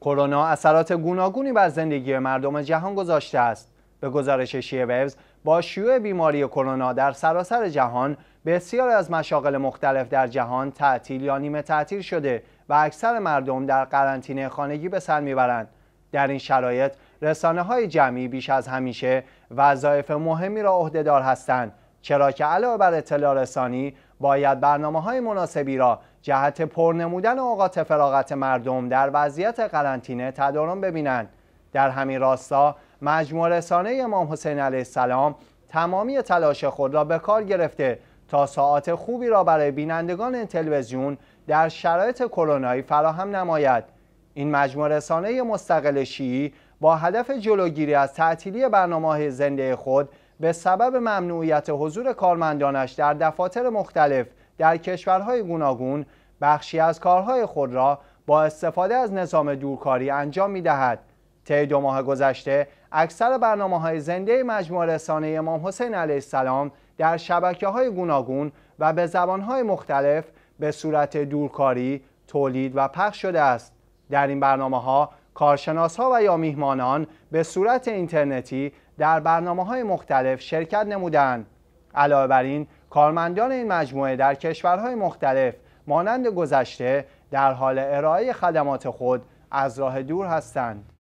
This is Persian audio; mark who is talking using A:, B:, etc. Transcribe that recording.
A: کرونا اثرات گوناگونی بر زندگی مردم جهان گذاشته است. به گزارش شیوز با شیوع بیماری کرونا در سراسر جهان بسیاری از مشاغل مختلف در جهان تعطیل یا نیمه تعطیل شده و اکثر مردم در قرنطینه خانگی به سر میبرند. در این شرایط رسانه های جمعی بیش از همیشه وظایف مهمی را عهدهدار هستند چرا که علاوه بر اطلاع رسانی باید برنامه های مناسبی را جهت پرنمودن اوقات فراغت مردم در وضعیت قرنطینه تدارم ببینند در همین راستا مجموع رسانه امام حسین علیه السلام تمامی تلاش خود را به کار گرفته تا ساعت خوبی را برای بینندگان تلویزیون در شرایط کرونایی فراهم نماید این مجموع رسانه مستقل شیعی با هدف جلوگیری از تعطیلی برنامه زنده خود به سبب ممنوعیت حضور کارمندانش در دفاتر مختلف در کشورهای گوناگون بخشی از کارهای خود را با استفاده از نظام دورکاری انجام می دهد. طی دو ماه گذشته اکثر برنامه های زنده مجموعه رسانه امام حسین علیه السلام در شبکه های گوناگون و به زبان های مختلف به صورت دورکاری تولید و پخش شده است. در این برنامه ها کارشناس ها و یا میهمانان به صورت اینترنتی در برنامه های مختلف شرکت نمودن. علاوه بر این کارمندان این مجموعه در کشورهای مختلف مانند گذشته در حال ارائه خدمات خود از راه دور هستند.